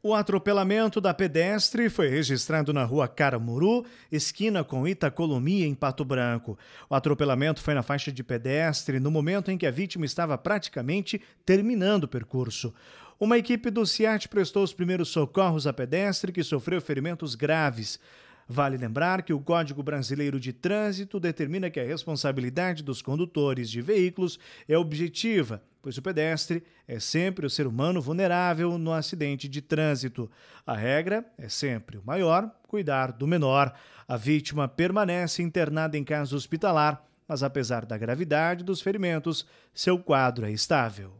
O atropelamento da pedestre foi registrado na rua Caramuru, esquina com Itacolumi, em Pato Branco. O atropelamento foi na faixa de pedestre, no momento em que a vítima estava praticamente terminando o percurso. Uma equipe do CIAT prestou os primeiros socorros à pedestre que sofreu ferimentos graves. Vale lembrar que o Código Brasileiro de Trânsito determina que a responsabilidade dos condutores de veículos é objetiva pois o pedestre é sempre o ser humano vulnerável no acidente de trânsito. A regra é sempre o maior cuidar do menor. A vítima permanece internada em casa hospitalar, mas apesar da gravidade dos ferimentos, seu quadro é estável.